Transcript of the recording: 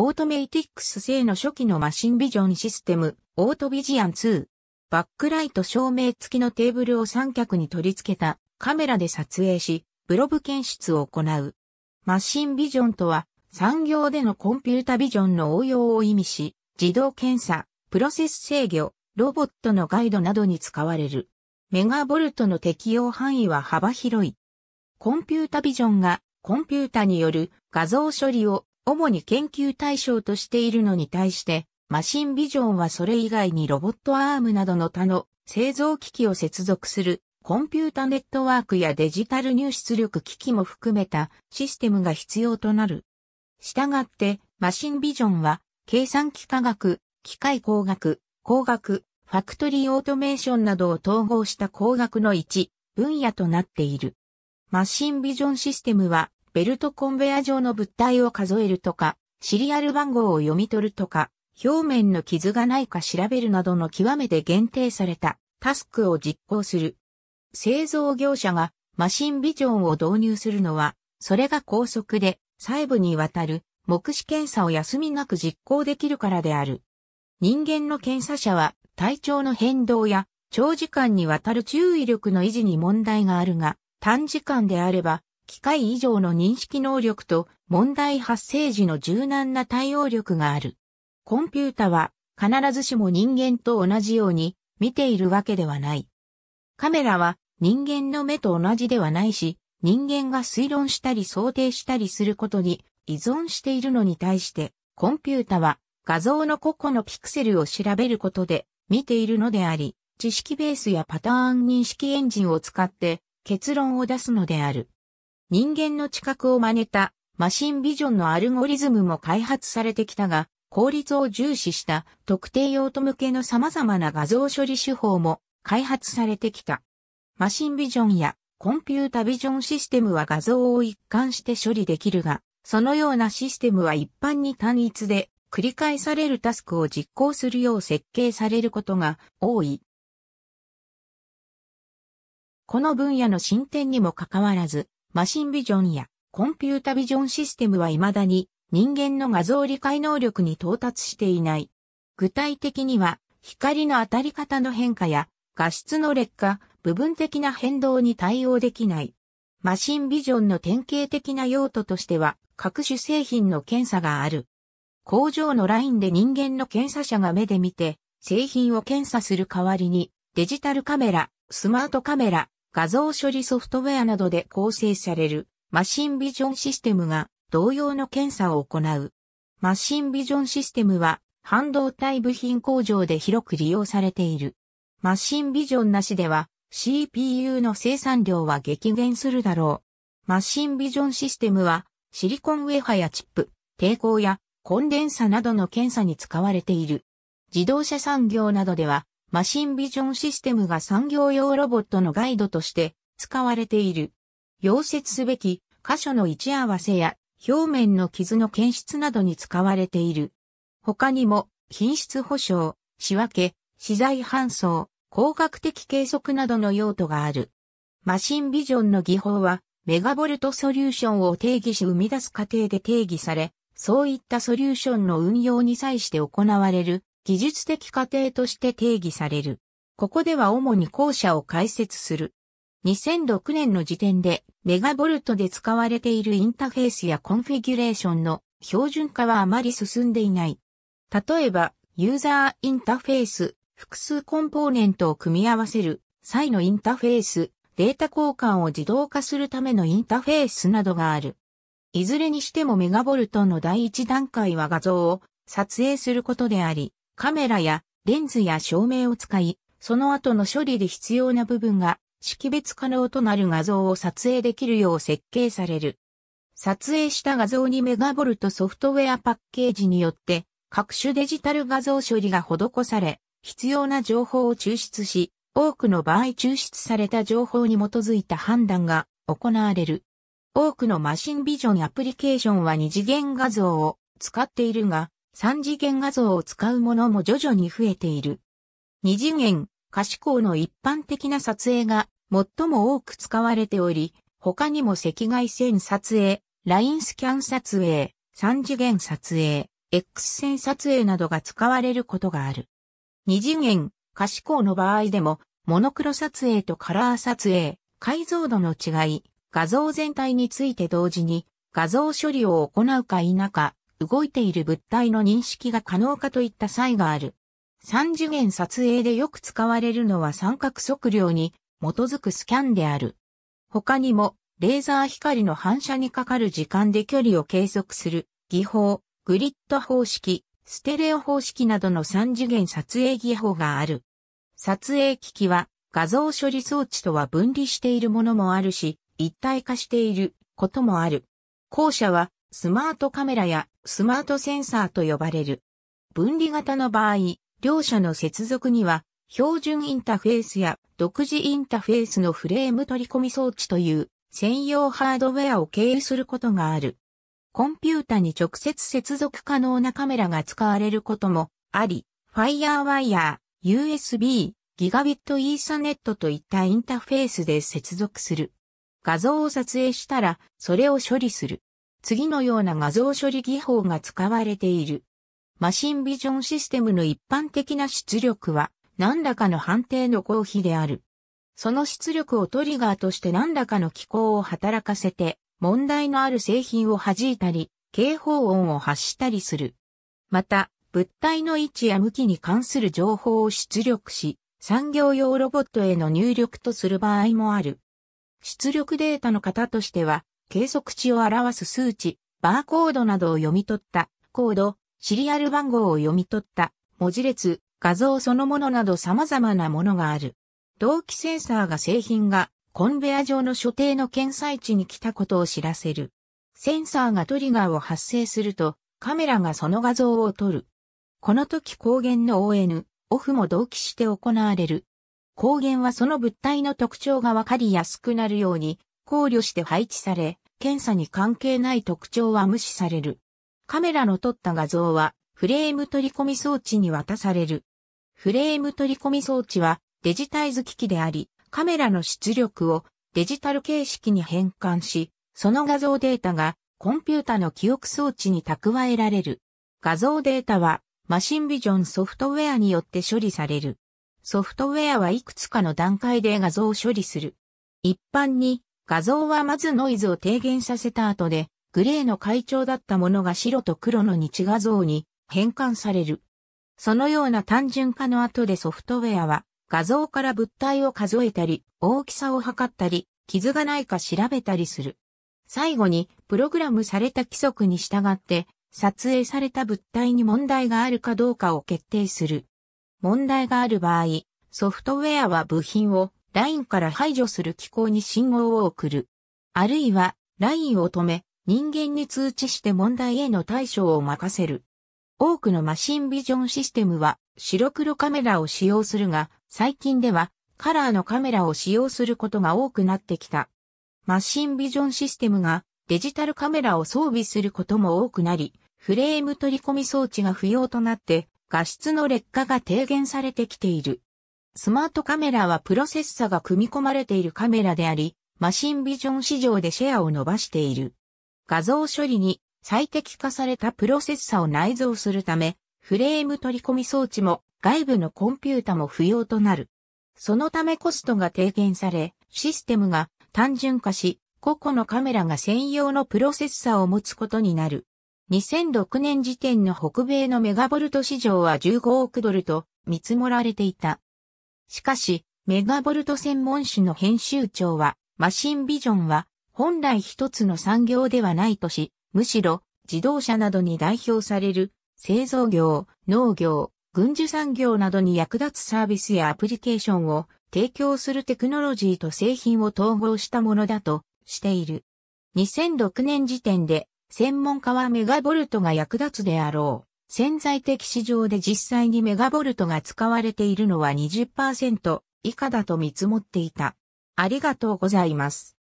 オートメイティックス製の初期のマシンビジョンシステム、オートビジアン2。バックライト照明付きのテーブルを三脚に取り付けたカメラで撮影し、ブロブ検出を行う。マシンビジョンとは、産業でのコンピュータビジョンの応用を意味し、自動検査、プロセス制御、ロボットのガイドなどに使われる。メガボルトの適用範囲は幅広い。コンピュータビジョンがコンピュータによる画像処理を主に研究対象としているのに対して、マシンビジョンはそれ以外にロボットアームなどの他の製造機器を接続するコンピュータネットワークやデジタル入出力機器も含めたシステムが必要となる。したがって、マシンビジョンは計算機科学、機械工学、工学、ファクトリーオートメーションなどを統合した工学の一分野となっている。マシンビジョンシステムはベルトコンベヤ上の物体を数えるとか、シリアル番号を読み取るとか、表面の傷がないか調べるなどの極めて限定されたタスクを実行する。製造業者がマシンビジョンを導入するのは、それが高速で細部にわたる目視検査を休みなく実行できるからである。人間の検査者は体調の変動や長時間にわたる注意力の維持に問題があるが、短時間であれば機械以上の認識能力と問題発生時の柔軟な対応力がある。コンピュータは必ずしも人間と同じように見ているわけではない。カメラは人間の目と同じではないし、人間が推論したり想定したりすることに依存しているのに対して、コンピュータは画像の個々のピクセルを調べることで見ているのであり、知識ベースやパターン認識エンジンを使って結論を出すのである。人間の知覚を真似たマシンビジョンのアルゴリズムも開発されてきたが、効率を重視した特定用途向けの様々な画像処理手法も開発されてきた。マシンビジョンやコンピュータビジョンシステムは画像を一貫して処理できるが、そのようなシステムは一般に単一で繰り返されるタスクを実行するよう設計されることが多い。この分野の進展にもかかわらず、マシンビジョンやコンピュータビジョンシステムは未だに人間の画像理解能力に到達していない。具体的には光の当たり方の変化や画質の劣化、部分的な変動に対応できない。マシンビジョンの典型的な用途としては各種製品の検査がある。工場のラインで人間の検査者が目で見て製品を検査する代わりにデジタルカメラ、スマートカメラ、画像処理ソフトウェアなどで構成されるマシンビジョンシステムが同様の検査を行う。マシンビジョンシステムは半導体部品工場で広く利用されている。マシンビジョンなしでは CPU の生産量は激減するだろう。マシンビジョンシステムはシリコンウェハやチップ、抵抗やコンデンサなどの検査に使われている。自動車産業などではマシンビジョンシステムが産業用ロボットのガイドとして使われている。溶接すべき箇所の位置合わせや表面の傷の検出などに使われている。他にも品質保証、仕分け、資材搬送、工学的計測などの用途がある。マシンビジョンの技法はメガボルトソリューションを定義し生み出す過程で定義され、そういったソリューションの運用に際して行われる技術的過程として定義される。ここでは主に校舎を解説する。2006年の時点でメガボルトで使われているインターフェースやコンフィギュレーションの標準化はあまり進んでいない。例えば、ユーザーインターフェース、複数コンポーネントを組み合わせる際のインターフェース、データ交換を自動化するためのインターフェースなどがある。いずれにしてもメガボルトの第一段階は画像を撮影することであり、カメラやレンズや照明を使い、その後の処理で必要な部分が識別可能となる画像を撮影できるよう設計される。撮影した画像にメガボルトソフトウェアパッケージによって各種デジタル画像処理が施され、必要な情報を抽出し、多くの場合抽出された情報に基づいた判断が行われる。多くのマシンビジョンアプリケーションは二次元画像を使っているが、三次元画像を使うものも徐々に増えている。二次元、可視光の一般的な撮影が最も多く使われており、他にも赤外線撮影、ラインスキャン撮影、三次元撮影、X 線撮影などが使われることがある。二次元、可視光の場合でも、モノクロ撮影とカラー撮影、解像度の違い、画像全体について同時に画像処理を行うか否か、動いている物体の認識が可能かといった差異がある。三次元撮影でよく使われるのは三角測量に基づくスキャンである。他にも、レーザー光の反射にかかる時間で距離を計測する技法、グリッド方式、ステレオ方式などの三次元撮影技法がある。撮影機器は画像処理装置とは分離しているものもあるし、一体化していることもある。後者はスマートカメラやスマートセンサーと呼ばれる。分離型の場合、両者の接続には、標準インターフェースや独自インターフェースのフレーム取り込み装置という専用ハードウェアを経由することがある。コンピュータに直接接続可能なカメラが使われることもあり、FireWire、USB、ギガビットイーサネットといったインターフェースで接続する。画像を撮影したら、それを処理する。次のような画像処理技法が使われている。マシンビジョンシステムの一般的な出力は何らかの判定の合否である。その出力をトリガーとして何らかの機構を働かせて問題のある製品を弾いたり、警報音を発したりする。また、物体の位置や向きに関する情報を出力し、産業用ロボットへの入力とする場合もある。出力データの型としては、計測値を表す数値、バーコードなどを読み取った、コード、シリアル番号を読み取った、文字列、画像そのものなど様々なものがある。同期センサーが製品がコンベア上の所定の検査値に来たことを知らせる。センサーがトリガーを発生するとカメラがその画像を撮る。この時光源の ON、オフも同期して行われる。光源はその物体の特徴がわかりやすくなるように考慮して配置され、検査に関係ない特徴は無視される。カメラの撮った画像はフレーム取り込み装置に渡される。フレーム取り込み装置はデジタイズ機器であり、カメラの出力をデジタル形式に変換し、その画像データがコンピュータの記憶装置に蓄えられる。画像データはマシンビジョンソフトウェアによって処理される。ソフトウェアはいくつかの段階で画像を処理する。一般に画像はまずノイズを低減させた後で、グレーの階調だったものが白と黒の日画像に変換される。そのような単純化の後でソフトウェアは画像から物体を数えたり、大きさを測ったり、傷がないか調べたりする。最後に、プログラムされた規則に従って、撮影された物体に問題があるかどうかを決定する。問題がある場合、ソフトウェアは部品をラインから排除する機構に信号を送る。あるいは、ラインを止め、人間に通知して問題への対処を任せる。多くのマシンビジョンシステムは白黒カメラを使用するが、最近ではカラーのカメラを使用することが多くなってきた。マシンビジョンシステムがデジタルカメラを装備することも多くなり、フレーム取り込み装置が不要となって、画質の劣化が低減されてきている。スマートカメラはプロセッサが組み込まれているカメラであり、マシンビジョン市場でシェアを伸ばしている。画像処理に最適化されたプロセッサを内蔵するため、フレーム取り込み装置も外部のコンピュータも不要となる。そのためコストが低減され、システムが単純化し、個々のカメラが専用のプロセッサを持つことになる。2006年時点の北米のメガボルト市場は15億ドルと見積もられていた。しかし、メガボルト専門誌の編集長は、マシンビジョンは本来一つの産業ではないとし、むしろ自動車などに代表される製造業、農業、軍需産業などに役立つサービスやアプリケーションを提供するテクノロジーと製品を統合したものだとしている。2006年時点で専門家はメガボルトが役立つであろう。潜在的市場で実際にメガボルトが使われているのは20%以下だと見積もっていた。ありがとうございます。